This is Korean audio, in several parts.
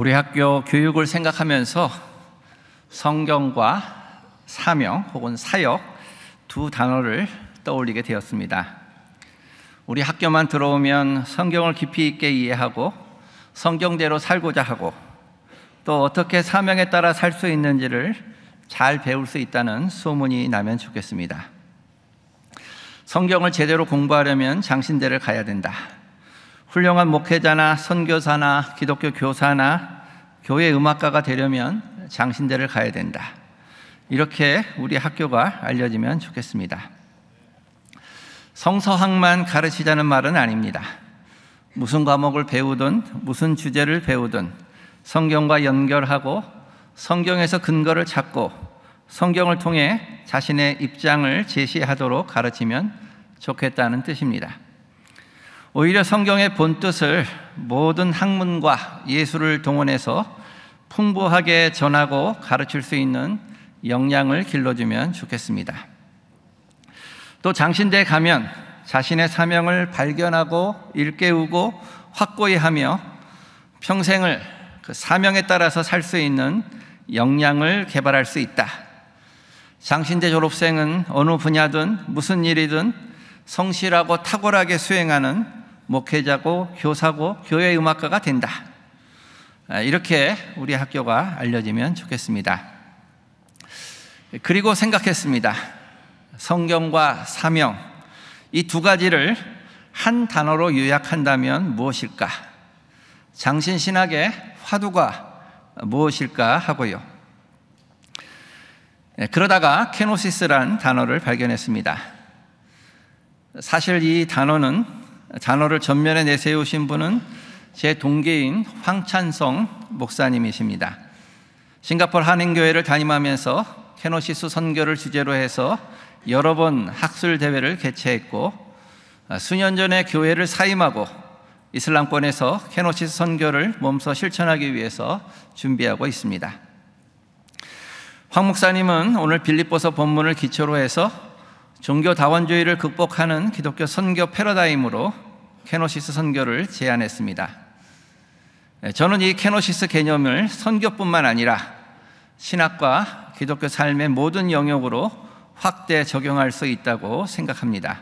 우리 학교 교육을 생각하면서 성경과 사명 혹은 사역 두 단어를 떠올리게 되었습니다. 우리 학교만 들어오면 성경을 깊이 있게 이해하고 성경대로 살고자 하고 또 어떻게 사명에 따라 살 수 있는지를 잘 배울 수 있다는 소문이 나면 좋겠습니다. 성경을 제대로 공부하려면 장신대를 가야 된다. 훌륭한 목회자나 선교사나 기독교 교사나 교회 음악가가 되려면 장신대를 가야 된다. 이렇게 우리 학교가 알려지면 좋겠습니다. 성서학만 가르치자는 말은 아닙니다. 무슨 과목을 배우든 무슨 주제를 배우든 성경과 연결하고 성경에서 근거를 찾고 성경을 통해 자신의 입장을 제시하도록 가르치면 좋겠다는 뜻입니다. 오히려 성경의 본뜻을 모든 학문과 예술을 동원해서 풍부하게 전하고 가르칠 수 있는 역량을 길러주면 좋겠습니다. 또 장신대에 가면 자신의 사명을 발견하고 일깨우고 확고히 하며 평생을 그 사명에 따라서 살 수 있는 역량을 개발할 수 있다. 장신대 졸업생은 어느 분야든 무슨 일이든 성실하고 탁월하게 수행하는 목회자고 교사고 교회 음악가가 된다. 아, 이렇게 우리 학교가 알려지면 좋겠습니다. 그리고 생각했습니다. 성경과 사명 이 두 가지를 한 단어로 요약한다면 무엇일까? 장신 신학의 화두가 무엇일까 하고요. 예, 그러다가 케노시스란 단어를 발견했습니다. 사실 이 단어는 단어를 전면에 내세우신 분은 제동계인 황찬성 목사님이십니다. 싱가포르 한인교회를 담임하면서 캐노시스 선교를 주제로 해서 여러 번 학술 대회를 개최했고 수년 전에 교회를 사임하고 이슬람권에서 캐노시스 선교를 몸소 실천하기 위해서 준비하고 있습니다. 황 목사님은 오늘 빌립보서 본문을 기초로 해서 종교 다원주의를 극복하는 기독교 선교 패러다임으로 케노시스 선교를 제안했습니다. 예, 저는 이 캐노시스 개념을 선교뿐만 아니라 신학과 기독교 삶의 모든 영역으로 확대 적용할 수 있다고 생각합니다.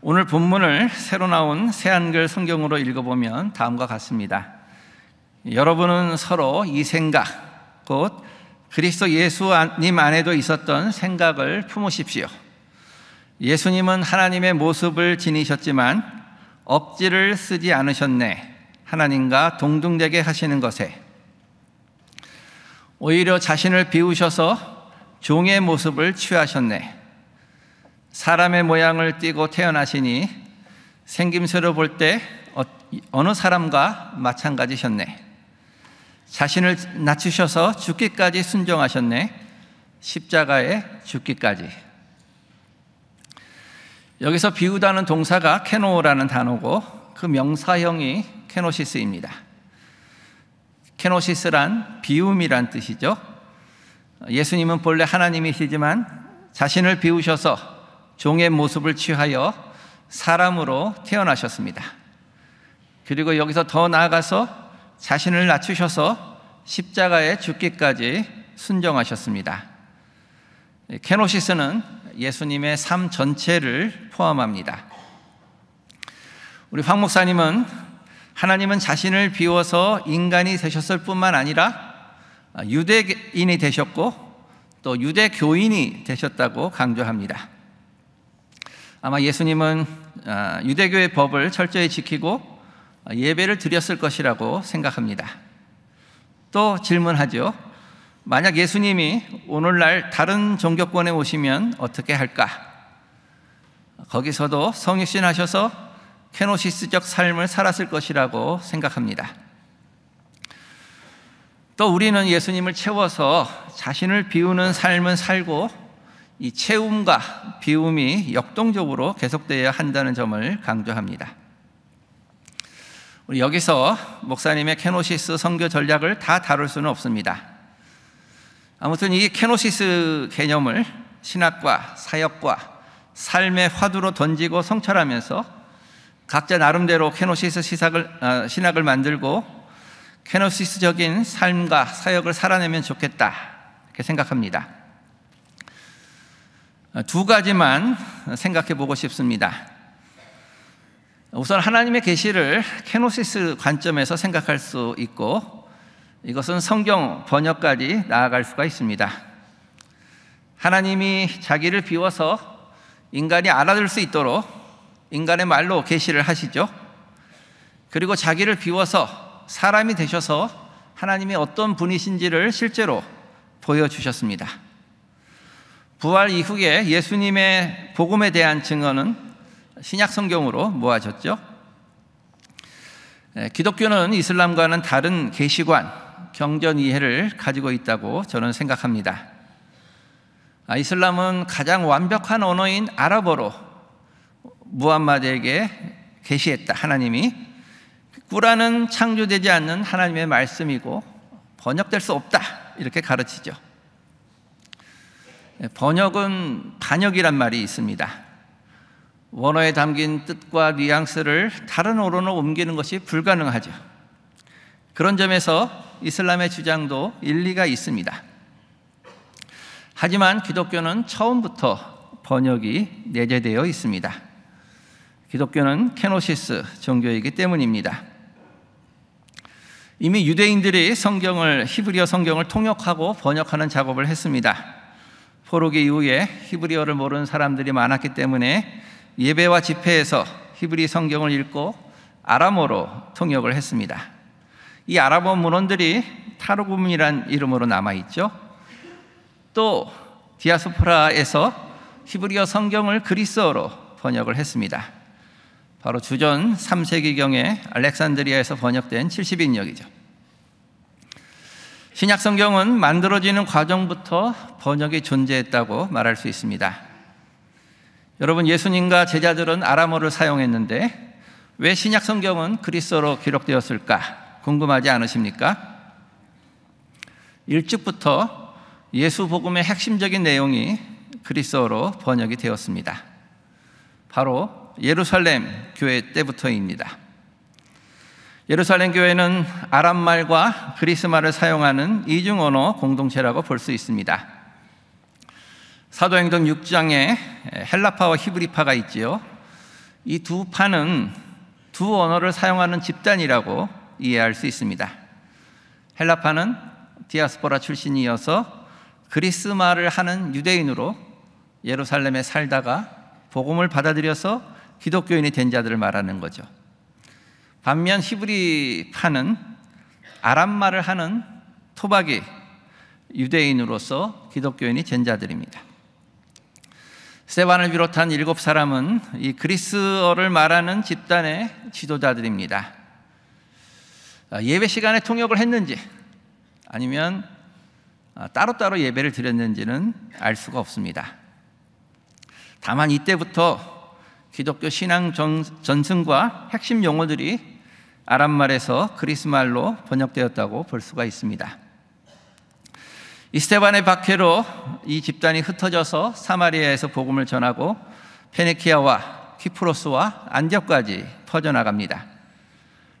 오늘 본문을 새로 나온 새한글 성경으로 읽어보면 다음과 같습니다. 여러분은 서로 이 생각, 곧 그리스도 예수님 안에도 있었던 생각을 품으십시오. 예수님은 하나님의 모습을 지니셨지만 억지를 쓰지 않으셨네. 하나님과 동등되게 하시는 것에 오히려 자신을 비우셔서 종의 모습을 취하셨네. 사람의 모양을 띠고 태어나시니 생김새로 볼 때 어, 어느 사람과 마찬가지셨네. 자신을 낮추셔서 죽기까지 순종하셨네. 십자가에 죽기까지. 여기서 비우다는 동사가 케노라는 단어고 그 명사형이 케노시스입니다. 케노시스란 비움이란 뜻이죠. 예수님은 본래 하나님이시지만 자신을 비우셔서 종의 모습을 취하여 사람으로 태어나셨습니다. 그리고 여기서 더 나아가서 자신을 낮추셔서 십자가에 죽기까지 순정하셨습니다. 케노시스는 예수님의 삶 전체를 포함합니다. 우리 황 목사님은 하나님은 자신을 비워서 인간이 되셨을 뿐만 아니라 유대인이 되셨고 또 유대교인이 되셨다고 강조합니다. 아마 예수님은 아, 유대교의 법을 철저히 지키고 예배를 드렸을 것이라고 생각합니다. 또 질문하죠. 만약 예수님이 오늘날 다른 종교권에 오시면 어떻게 할까? 거기서도 성육신하셔서 케노시스적 삶을 살았을 것이라고 생각합니다. 또 우리는 예수님을 채워서 자신을 비우는 삶은 살고 이 채움과 비움이 역동적으로 계속되어야 한다는 점을 강조합니다. 우리 여기서 목사님의 캐노시스 선교 전략을 다 다룰 수는 없습니다. 아무튼 이 캐노시스 개념을 신학과 사역과 삶의 화두로 던지고 성찰하면서 각자 나름대로 캐노시스 시작을, 아, 신학을 만들고 캐노시스적인 삶과 사역을 살아내면 좋겠다 이렇게 생각합니다. 아, 두 가지만 생각해 보고 싶습니다. 우선 하나님의 계시를 캐노시스 관점에서 생각할 수 있고 이것은 성경 번역까지 나아갈 수가 있습니다. 하나님이 자기를 비워서 인간이 알아들 수 있도록 인간의 말로 계시를 하시죠. 그리고 자기를 비워서 사람이 되셔서 하나님이 어떤 분이신지를 실제로 보여주셨습니다. 부활 이후에 예수님의 복음에 대한 증언은 신약 성경으로 모아졌죠. 예, 기독교는 이슬람과는 다른 계시관, 경전 이해를 가지고 있다고 저는 생각합니다. 아, 이슬람은 가장 완벽한 언어인 아랍어로 무함마드에게 계시했다. 하나님이 꾸라는 창조되지 않는 하나님의 말씀이고 번역될 수 없다. 이렇게 가르치죠. 예, 번역은 반역이란 말이 있습니다. 원어에 담긴 뜻과 뉘앙스를 다른 어로로 옮기는 것이 불가능하죠. 그런 점에서 이슬람의 주장도 일리가 있습니다. 하지만 기독교는 처음부터 번역이 내재되어 있습니다. 기독교는 케노시스 종교이기 때문입니다. 이미 유대인들이 성경을 히브리어 성경을 통역하고 번역하는 작업을 했습니다. 포로기 이후에 히브리어를 모르는 사람들이 많았기 때문에 예배와 집회에서 히브리 성경을 읽고 아람어로 통역을 했습니다. 이 아랍어 문헌들이 타르굼이란 이름으로 남아 있죠. 또 디아스포라에서 히브리어 성경을 그리스어로 번역을 했습니다. 바로 주전 3세기경에 알렉산드리아에서 번역된 70인역이죠. 신약 성경은 만들어지는 과정부터 번역이 존재했다고 말할 수 있습니다. 여러분 예수님과 제자들은 아람어를 사용했는데 왜 신약 성경은 그리스어로 기록되었을까 궁금하지 않으십니까? 일찍부터 예수 복음의 핵심적인 내용이 그리스어로 번역이 되었습니다. 바로 예루살렘 교회 때부터입니다. 예루살렘 교회는 아람말과 그리스말을 사용하는 이중 언어 공동체라고 볼 수 있습니다. 사도행전 6장에 헬라파와 히브리파가 있지요. 이 두 파는 두 언어를 사용하는 집단이라고 이해할 수 있습니다. 헬라파는 디아스포라 출신이어서 그리스 말을 하는 유대인으로 예루살렘에 살다가 복음을 받아들여서 기독교인이 된 자들을 말하는 거죠. 반면 히브리파는 아람 말을 하는 토박이 유대인으로서 기독교인이 된 자들입니다. 세반을 비롯한 일곱 사람은 이 그리스어를 말하는 집단의 지도자들입니다. 아, 예배 시간에 통역을 했는지 아니면 아, 따로따로 예배를 드렸는지는 알 수가 없습니다. 다만 이때부터 기독교 신앙 전승과 핵심 용어들이 아랍말에서 그리스말로 번역되었다고 볼 수가 있습니다. 이스테반의 박해로 이 집단이 흩어져서 사마리아에서 복음을 전하고 페네키아와 키프로스와 안디옥까지 퍼져나갑니다.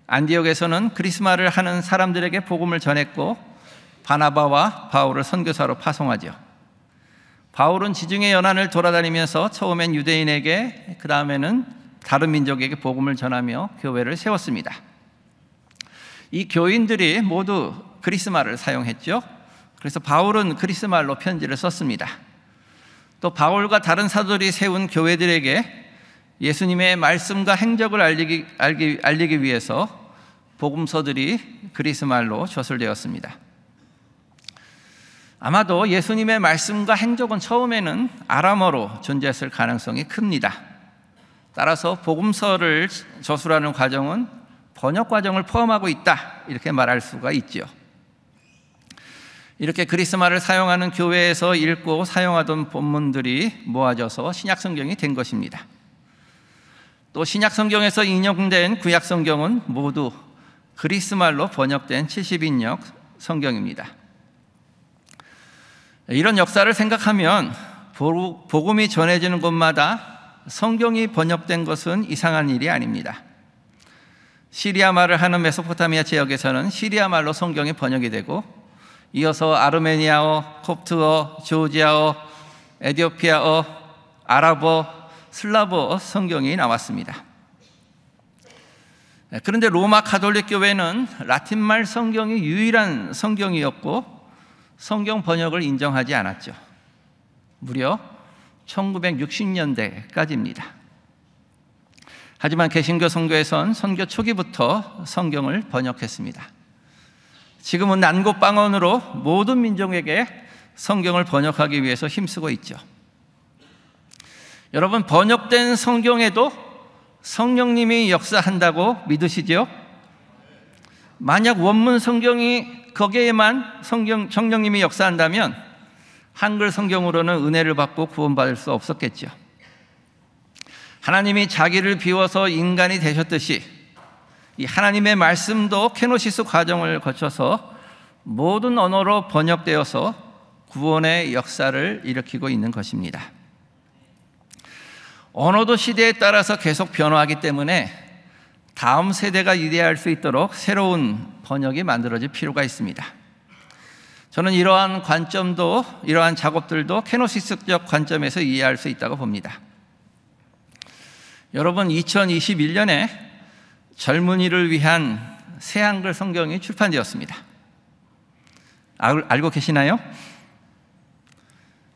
안디옥에서는 크리스마를 하는 사람들에게 복음을 전했고 바나바와 바울을 선교사로 파송하죠. 바울은 지중해 연안을 돌아다니면서 처음엔 유대인에게 그 다음에는 다른 민족에게 복음을 전하며 교회를 세웠습니다. 이 교인들이 모두 그리스마를 사용했죠. 그래서 바울은 그리스말로 편지를 썼습니다. 또 바울과 다른 사도들이 세운 교회들에게 예수님의 말씀과 행적을 알리기, 알기, 알리기 위해서 복음서들이 그리스말로 저술되었습니다. 아마도 예수님의 말씀과 행적은 처음에는 아람어로 존재했을 가능성이 큽니다. 따라서 복음서를 저술하는 과정은 번역 과정을 포함하고 있다 이렇게 말할 수가 있지요. 이렇게 그리스마를 사용하는 교회에서 읽고 사용하던 본문들이 모아져서 신약 성경이 된 것입니다. 또 신약 성경에서 인용된 구약 성경은 모두 그리스말로 번역된 70인역 성경입니다. 이런 역사를 생각하면 복음이 전해지는 곳마다 성경이 번역된 것은 이상한 일이 아닙니다. 시리아 말을 하는 메소포타미아 지역에서는 시리아 말로 성경이 번역이 되고 이어서 아르메니아어, 콥트어, 조지아어, 에디오피아어, 아랍어, 슬라브어 성경이 나왔습니다. 네, 그런데 로마 가톨릭 교회는 라틴말 성경이 유일한 성경이었고 성경 번역을 인정하지 않았죠. 무려 1960년대까지입니다. 하지만 개신교 선교에선 선교 초기부터 성경을 번역했습니다. 지금은 난고방언으로 모든 민족에게 성경을 번역하기 위해서 힘쓰고 있죠. 여러분, 번역된 성경에도 성령님이 역사한다고 믿으시죠? 만약 원문 성경이 거기에만 성경, 성령님이 역사한다면 한글 성경으로는 은혜를 받고 구원받을 수 없었겠죠. 하나님이 자기를 비워서 인간이 되셨듯이 이 하나님의 말씀도 케노시스 과정을 거쳐서 모든 언어로 번역되어서 구원의 역사를 일으키고 있는 것입니다. 언어도 시대에 따라서 계속 변화하기 때문에 다음 세대가 이해할 수 있도록 새로운 번역이 만들어질 필요가 있습니다. 저는 이러한 관점도 이러한 작업들도 케노시스적 관점에서 이해할 수 있다고 봅니다. 여러분 2021년에 젊은이를 위한 새 한글 성경이 출판되었습니다. 알, 고 계시나요?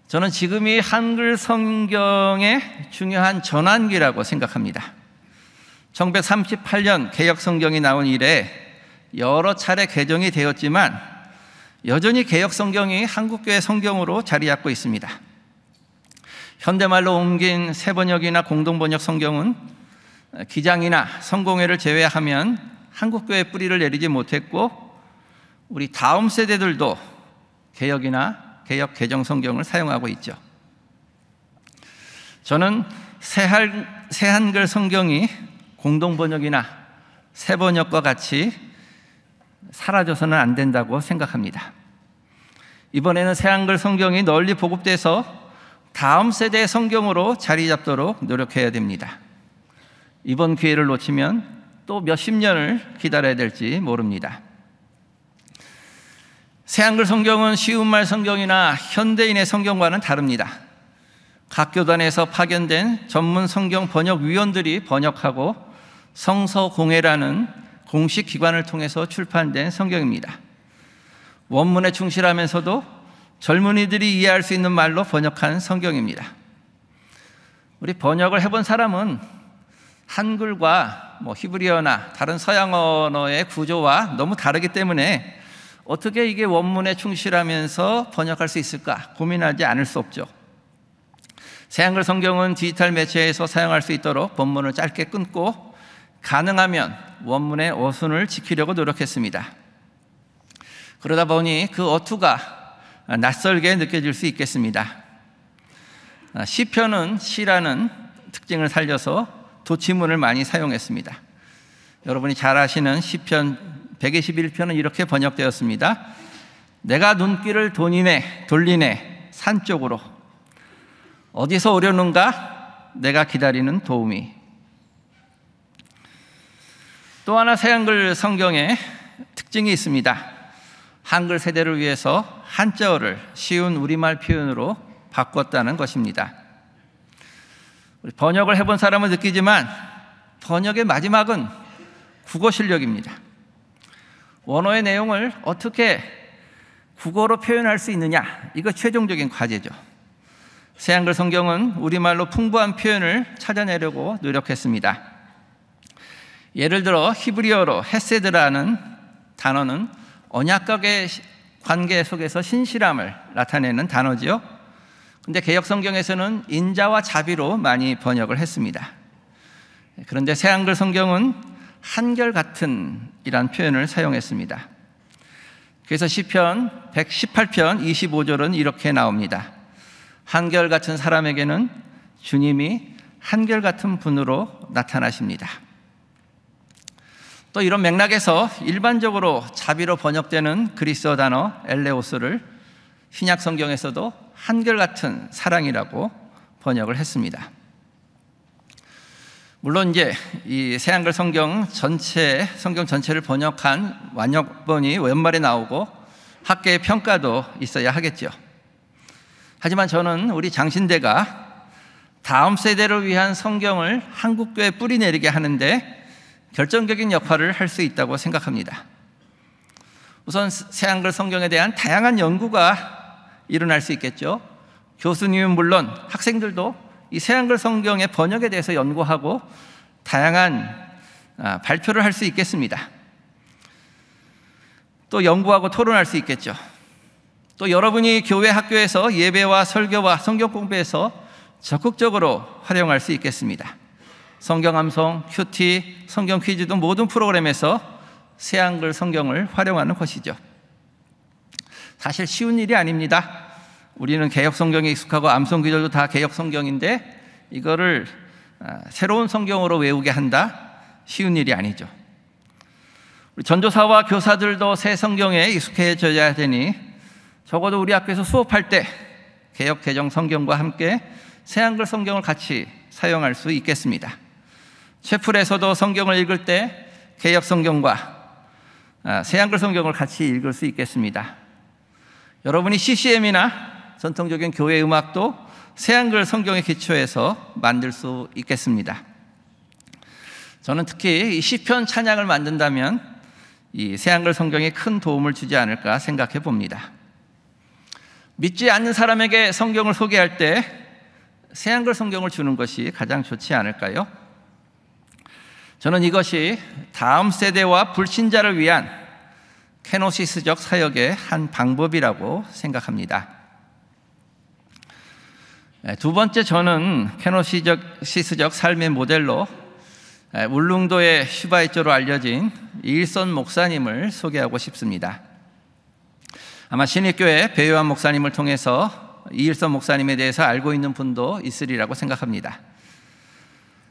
저는 지금이 한글 성경의 중요한 전환기라고 생각합니다. 1938년 개혁 성경이 나온 이래 여러 차례 개정이 되었지만 여전히 개혁 성경이 한국교회 성경으로 자리 잡고 있습니다. 현대말로 옮긴 세번역이나 공동번역 성경은 기장이나 성공회를 제외하면 한국교회 뿌리를 내리지 못했고 우리 다음 세대들도 개혁이나 개혁 개정 성경을 사용하고 있죠. 저는 새한, 새한글 성경이 공동번역이나 새번역과 같이 사라져서는 안 된다고 생각합니다. 이번에는 새한글 성경이 널리 보급돼서 다음 세대의 성경으로 자리 잡도록 노력해야 됩니다. 이번 기회를 놓치면 또 몇 십 년을 기다려야 될지 모릅니다. 새한글 성경은 쉬운말 성경이나 현대인의 성경과는 다릅니다. 각 교단에서 파견된 전문 성경 번역 위원들이 번역하고 성서 공회라는 공식 기관을 통해서 출판된 성경입니다. 원문에 충실하면서도 젊은이들이 이해할 수 있는 말로 번역한 성경입니다. 우리 번역을 해본 사람은 한글과 뭐 히브리어나 다른 서양 언어의 구조와 너무 다르기 때문에 어떻게 이게 원문에 충실하면서 번역할 수 있을까 고민하지 않을 수 없죠. 새 한글 성경은 디지털 매체에서 사용할 수 있도록 본문을 짧게 끊고 가능하면 원문의 어순을 지키려고 노력했습니다. 그러다 보니 그 어투가 낯설게 느껴질 수 있겠습니다. 아, 시편은 시라는 특징을 살려서 지문을 많이 사용했습니다. 여러분이 잘 아시는 시편 121편은 이렇게 번역되었습니다. 내가 눈길을 돈이네 돌리네 산 쪽으로 어디서 오려는가 내가 기다리는 도움이 또 하나 새 한글 성경에 특징이 있습니다. 한글 세대를 위해서 한자어를 쉬운 우리말 표현으로 바꿨다는 것입니다. 번역을 해본 사람은 느끼지만 번역의 마지막은 국어 실력입니다. 원어의 내용을 어떻게 국어로 표현할 수 있느냐, 이거 최종적인 과제죠. 새한글 성경은 우리말로 풍부한 표현을 찾아내려고 노력했습니다. 예를 들어 히브리어로 헤세드라는 단어는 언약과의 관계 속에서 신실함을 나타내는 단어지요. 근데 개혁 성경에서는 인자와 자비로 많이 번역을 했습니다. 그런데 새 한글 성경은 한결같은 이란 표현을 사용했습니다. 그래서 시편 118편 25절은 이렇게 나옵니다. 한결같은 사람에게는 주님이 한결같은 분으로 나타나십니다. 또 이런 맥락에서 일반적으로 자비로 번역되는 그리스어 단어 엘레오스를 신약 성경에서도 한결같은 사랑이라고 번역을 했습니다. 물론 이제 이 새한글 성경 전체 성경 전체를 번역한 완역본이 웬만에 나오고 학계의 평가도 있어야 하겠죠. 하지만 저는 우리 장신대가 다음 세대를 위한 성경을 한국교에 뿌리내리게 하는데 결정적인 역할을 할 수 있다고 생각합니다. 우선 새한글 성경에 대한 다양한 연구가 일어날 수 있겠죠. 교수님은 물론 학생들도 이 새한글 성경의 번역에 대해서 연구하고 다양한 아, 발표를 할 수 있겠습니다. 또 연구하고 토론할 수 있겠죠. 또 여러분이 교회 학교에서 예배와 설교와 성경 공부에서 적극적으로 활용할 수 있겠습니다. 성경 암송, 큐티, 성경 퀴즈 등 모든 프로그램에서 새한글 성경을 활용하는 것이죠. 사실 쉬운 일이 아닙니다. 우리는 개혁 성경에 익숙하고 암송 기절도 다 개혁 성경인데 이거를 아, 새로운 성경으로 외우게 한다. 쉬운 일이 아니죠. 우리 전도사와 교사들도 새 성경에 익숙해져야 되니 적어도 우리 학교에서 수업할 때 개혁 개정 성경과 함께 새 한글 성경을 같이 사용할 수 있겠습니다. 채플에서도 성경을 읽을 때 개혁 성경과 아, 새 한글 성경을 같이 읽을 수 있겠습니다. 여러분이 CCM이나 전통적인 교회 음악도 새한글 성경에기초해서 만들 수 있겠습니다. 저는 특히 이 시편 찬양을 만든다면 이 새한글 성경에 큰 도움을 주지 않을까 생각해 봅니다. 믿지 않는 사람에게 성경을 소개할 때 새한글 성경을 주는 것이 가장 좋지 않을까요? 저는 이것이 다음 세대와 불신자를 위한 케노시스적 사역의 한 방법이라고 생각합니다. 네, 두 번째 저는 케노시스적 삶의 모델로 네, 울릉도의 슈바이처로 알려진 일선 목사님을 소개하고 싶습니다. 아마 신입교회 배요한 목사님을 통해서 이일선 목사님에 대해서 알고 있는 분도 있으리라고 생각합니다.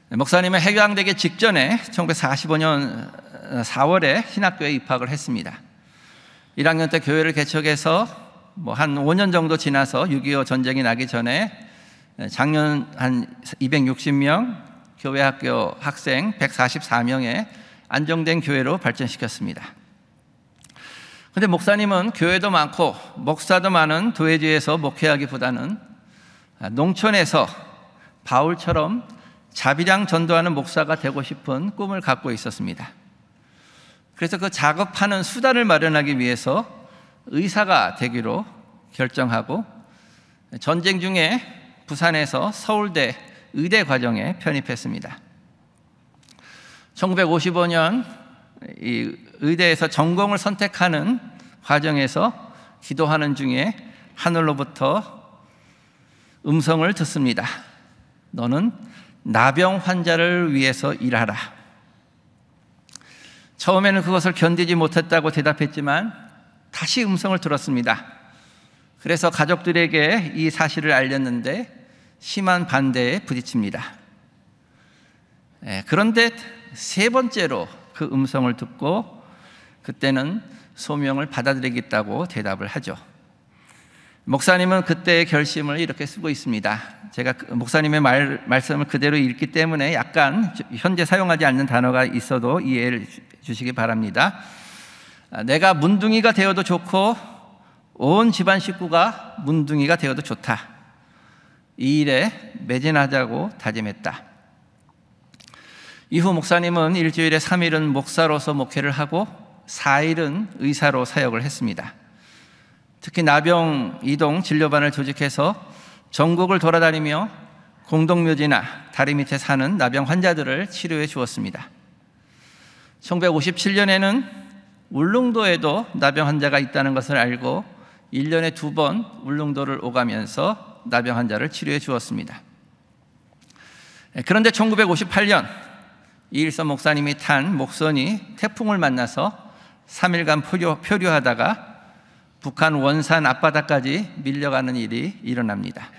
네, 목사님은 해경대기 직전에 1945년 4월에 신학교에 입학을 했습니다. 1학년 때 교회를 개척해서 뭐 한 5년 정도 지나서 6.25 전쟁이 나기 전에 작년 한 260명 교회 학교 학생 144명의 안정된 교회로 발전시켰습니다. 근데 목사님은 교회도 많고 목사도 많은 도회지에서 목회하기보다는 농촌에서 바울처럼 자비량 전도하는 목사가 되고 싶은 꿈을 갖고 있었습니다. 그래서 그 작업하는 수단을 마련하기 위해서 의사가 되기로 결정하고 전쟁 중에 부산에서 서울대 의대 과정에 편입했습니다. 1955년 이 의대에서 전공을 선택하는 과정에서 기도하는 중에 하늘로부터 음성을 듣습니다. 너는 나병 환자를 위해서 일하라. 처음에는 그것을 견디지 못했다고 대답했지만 다시 음성을 들었습니다. 그래서 가족들에게 이 사실을 알렸는데 심한 반대에 부딪힙니다. 예, 그런데 세 번째로 그 음성을 듣고 그때는 소명을 받아들이겠다고 대답을 하죠. 목사님은 그때의 결심을 이렇게 쓰고 있습니다. 제가 그 목사님의 말, 말씀을 그대로 읽기 때문에 약간 현재 사용하지 않는 단어가 있어도 이해를 주시기 바랍니다. 아, 내가 문둥이가 되어도 좋고 온 집안 식구가 문둥이가 되어도 좋다. 이 일에 매진하자고 다짐했다. 이후 목사님은 일주일에 3일은 목사로서 목회를 하고 4일은 의사로 사역을 했습니다. 특히 나병 이동 진료반을 조직해서 전국을 돌아다니며 공동묘지나 다리 밑에 사는 나병 환자들을 치료해 주었습니다. 1957년에는 울릉도에도 나병 환자가 있다는 것을 알고 1년에 두 번 울릉도를 오가면서 나병 환자를 치료해 주었습니다. 예, 그런데 1958년 이일선 목사님이 탄 목선이 태풍을 만나서 3일간 표류, 하다가 북한 원산 앞바다까지 밀려가는 일이 일어납니다.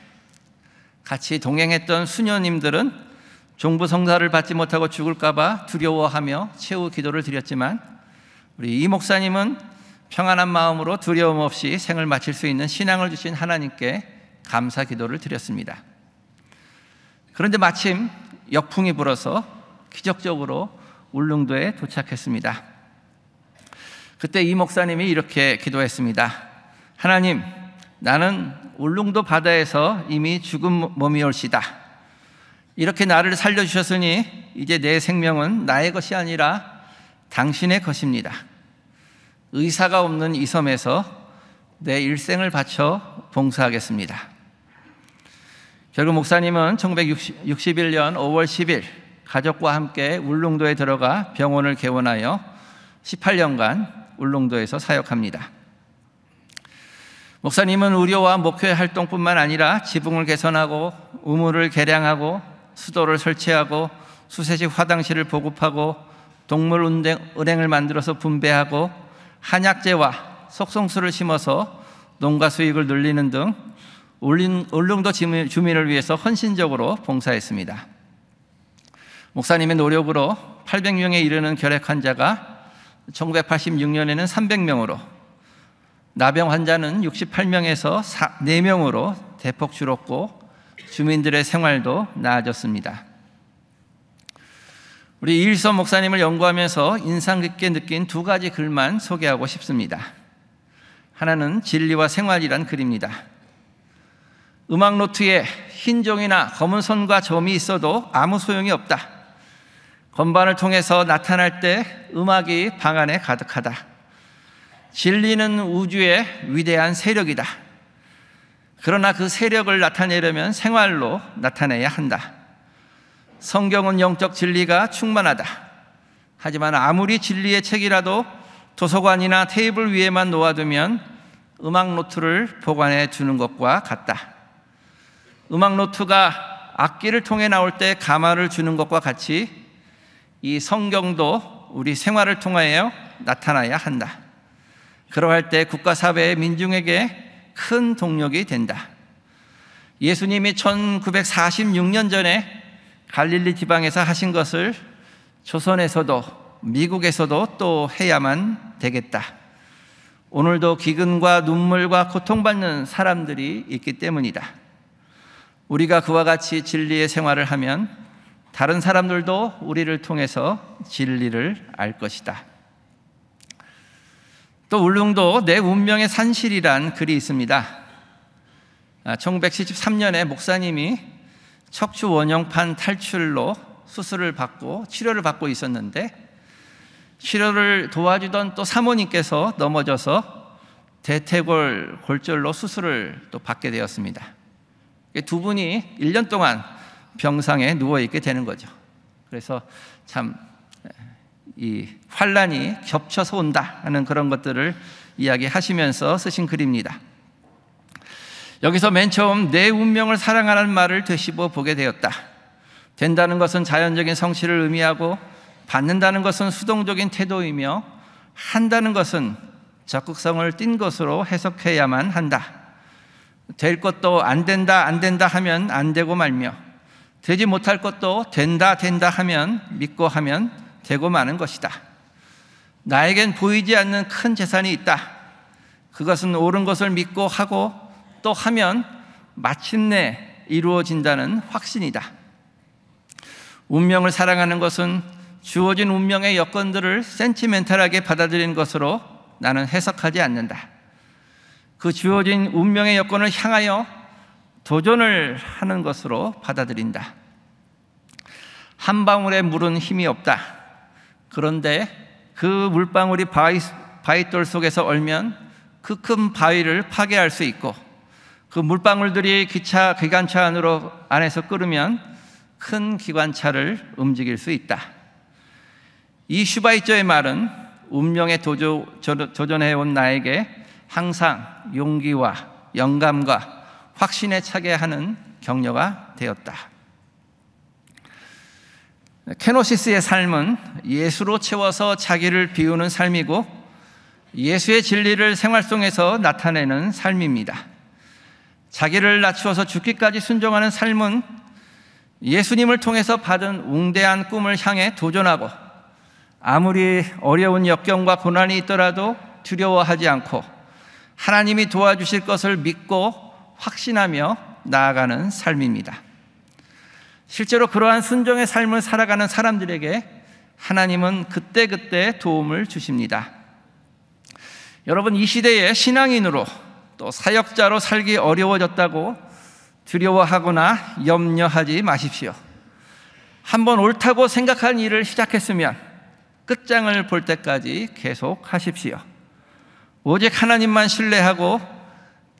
같이 동행했던 수녀님들은 종부 성사를 받지 못하고 죽을까봐 두려워하며 최후 기도를 드렸지만 우리 이 목사님은 평안한 마음으로 두려움 없이 생을 마칠 수 있는 신앙을 주신 하나님께 감사 기도를 드렸습니다. 그런데 마침 역풍이 불어서 기적적으로 울릉도에 도착했습니다. 그때 이 목사님이 이렇게 기도했습니다. 하나님, 나는 울릉도 바다에서 이미 죽은 몸이올시다. 이렇게 나를 살려주셨으니 이제 내 생명은 나의 것이 아니라 당신의 것입니다. 의사가 없는 이 섬에서 내 일생을 바쳐 봉사하겠습니다. 결국 목사님은 1961년 5월 10일 가족과 함께 울릉도에 들어가 병원을 개원하여 18년간 울릉도에서 사역합니다. 목사님은 의료와 목회 활동뿐만 아니라 지붕을 개선하고 우물을 개량하고 수도를 설치하고 수세식 화장실을 보급하고 동물 은행을 만들어서 분배하고 한약재와 속성수를 심어서 농가 수익을 늘리는 등 울릉도 주민을 위해서 헌신적으로 봉사했습니다. 목사님의 노력으로 800명에 이르는 결핵 환자가 1986년에는 300명으로 나병 환자는 68명에서 4, 명으로 대폭 줄었고 주민들의 생활도 나아졌습니다. 우리 이일서 목사님을 연구하면서 인상 깊게 느낀 두 가지 글만 소개하고 싶습니다. 하나는 진리와 생활이란 글입니다. 음악 노트에 흰 종이나 검은 선과 점이 있어도 아무 소용이 없다. 건반을 통해서 나타날 때 음악이 방 안에 가득하다. 진리는 우주의 위대한 세력이다. 그러나 그 세력을 나타내려면 생활로 나타내야 한다. 성경은 영적 진리가 충만하다. 하지만 아무리 진리의 책이라도 도서관이나 테이블 위에만 놓아두면 음악 노트를 보관해 주는 것과 같다. 음악 노트가 악기를 통해 나올 때 가마를 주는 것과 같이 이 성경도 우리 생활을 통하여 나타나야 한다. 그러할 때 국가 사회의 민중에게 큰 동력이 된다. 예수님이 1946년 전에 갈릴리 지방에서 하신 것을 조선에서도 미국에서도 또 해야만 되겠다. 오늘도 기근과 눈물과 고통받는 사람들이 있기 때문이다. 우리가 그와 같이 진리의 생활을 하면 다른 사람들도 우리를 통해서 진리를 알 것이다. 또 울릉도 내 운명의 산실이란 글이 있습니다. 1973년에 아, 목사님이 척추 원형판 탈출로 수술을 받고 치료를 받고 있었는데 치료를 도와주던 또 사모님께서 넘어져서 대퇴골 골절로 수술을 또 받게 되었습니다. 두 분이 1년 동안 병상에 누워 있게 되는 거죠. 그래서 참이 환란이 겹쳐서 온다 하는 그런 것들을 이야기하시면서 쓰신 글입니다. 여기서 맨 처음 내 운명을 사랑하는 말을 되씹어 보게 되었다. 된다는 것은 자연적인 성취를 의미하고 받는다는 것은 수동적인 태도이며 한다는 것은 적극성을 띈 것으로 해석해야만 한다. 될 것도 안 된다, 안 된다 하면 안 되고 말며 되지 못할 것도 된다, 된다 하면 믿고 하면 되고 마는 것이다. 나에겐 보이지 않는 큰 재산이 있다. 그것은 옳은 것을 믿고 하고 또 하면 마침내 이루어진다는 확신이다. 운명을 사랑하는 것은 주어진 운명의 여건들을 센치멘탈하게 받아들이 것으로 나는 해석하지 않는다. 그 주어진 운명의 여건을 향하여 도전을 하는 것으로 받아들인다. 한 방울의 물은 힘이 없다. 그런데 그 물방울이 바위, 바위돌 속에서 얼면 그 큰 바위를 파괴할 수 있고 그 물방울들이 기차 기관차 안으로 안에서 끓으면 큰 기관차를 움직일 수 있다. 이 슈바이저의 말은 운명에 도조, 도전해 온 나에게 항상 용기와 영감과 확신에 차게 하는 격려가 되었다. 케노시스의 삶은 예수로 채워서 자기를 비우는 삶이고 예수의 진리를 생활 속에서 나타내는 삶입니다. 자기를 낮추어서 죽기까지 순종하는 삶은 예수님을 통해서 받은 웅대한 꿈을 향해 도전하고 아무리 어려운 역경과 고난이 있더라도 두려워하지 않고 하나님이 도와주실 것을 믿고 확신하며 나아가는 삶입니다. 실제로 그러한 순종의 삶을 살아가는 사람들에게 하나님은 그때그때 도움을 주십니다. 여러분, 이 시대에 신앙인으로 또 사역자로 살기 어려워졌다고 두려워하거나 염려하지 마십시오. 한번 옳다고 생각한 일을 시작했으면 끝장을 볼 때까지 계속 하십시오. 오직 하나님만 신뢰하고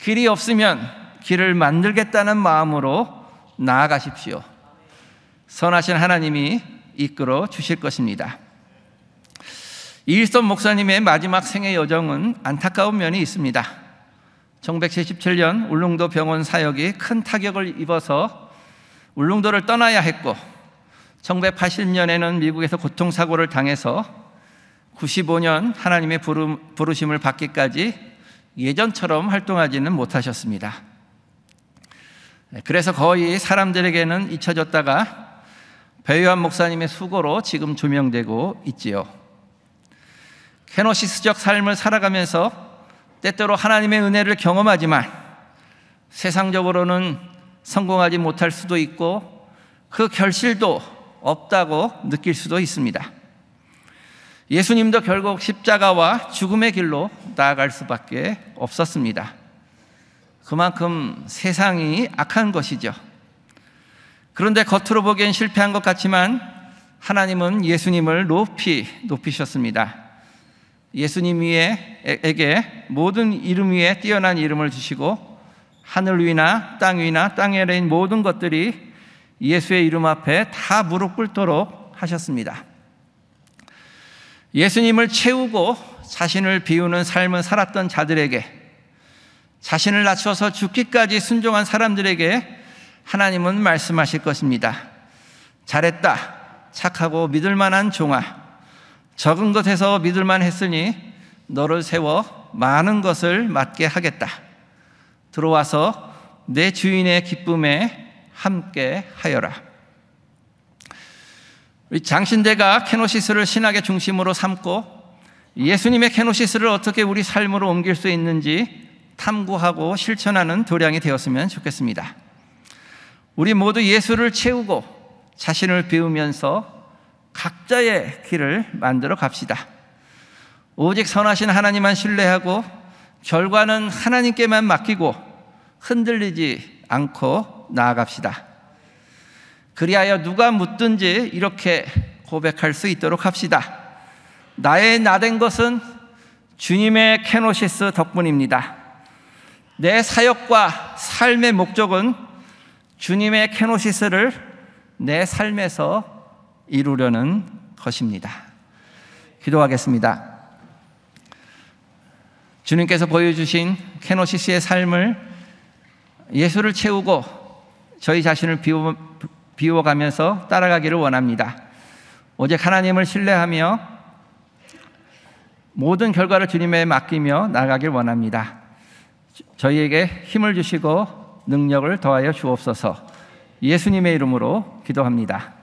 길이 없으면 길을 만들겠다는 마음으로 나아가십시오. 선하신 하나님이 이끌어 주실 것입니다. 이일선 목사님의 마지막 생애 여정은 안타까운 면이 있습니다. 1977년 울릉도 병원 사역이 큰 타격을 입어서 울릉도를 떠나야 했고 1980년에는 미국에서 교통사고를 당해서 95년 하나님의 부름, 부르심을 받기까지 예전처럼 활동하지는 못하셨습니다. 네, 그래서 거의 사람들에게는 잊혀졌다가 배유한 목사님의 수고로 지금 조명되고 있지요. 케노시스적 삶을 살아가면서 때때로 하나님의 은혜를 경험하지만 세상적으로는 성공하지 못할 수도 있고 그 결실도 없다고 느낄 수도 있습니다. 예수님도 결국 십자가와 죽음의 길로 나아갈 수밖에 없었습니다. 그만큼 세상이 악한 것이죠. 그런데 겉으로 보기엔 실패한 것 같지만 하나님은 예수님을 높이 높이셨습니다. 예수님 위에에게 모든 이름 위에 뛰어난 이름을 주시고 하늘 위나 땅 위나 땅아 있는 모든 것들이 예수의 이름 앞에 다 무릎 꿇도록 하셨습니다. 예수님을 채우고 자신을 비우는 삶을 살았던 자들에게 자신을 낮춰서 죽기까지 순종한 사람들에게 하나님은 말씀하실 것입니다. 잘했다. 착하고 믿을 만한 종아. 적은 것에서 믿을 만 했으니 너를 세워 많은 것을 맡게 하겠다. 들어와서 내 주인의 기쁨에 함께 하여라. 장신대가 캐노시스를 신학의 중심으로 삼고 예수님의 캐노시스를 어떻게 우리 삶으로 옮길 수 있는지 탐구하고 실천하는 도량이 되었으면 좋겠습니다. 우리 모두 예수를 채우고 자신을 비우면서 각자의 길을 만들어 갑시다. 오직 선하신 하나님만 신뢰하고 결과는 하나님께만 맡기고 흔들리지 않고 나아갑시다. 그리하여 누가 묻든지 이렇게 고백할 수 있도록 합시다. 나의 나된 것은 주님의 캐노시스 덕분입니다. 내 사역과 삶의 목적은 주님의 캐노시스를 내 삶에서 이루려는 것입니다. 기도하겠습니다. 주님께서 보여주신 캐노시스의 삶을 예수를 채우고 저희 자신을 비워, 비워가면서 따라가기를 원합니다. 오직 하나님을 신뢰하며 모든 결과를 주님에 맡기며 나가길 원합니다. 저희에게 힘을 주시고 능력을 더하여 주옵소서. 예수님의 이름으로 기도합니다.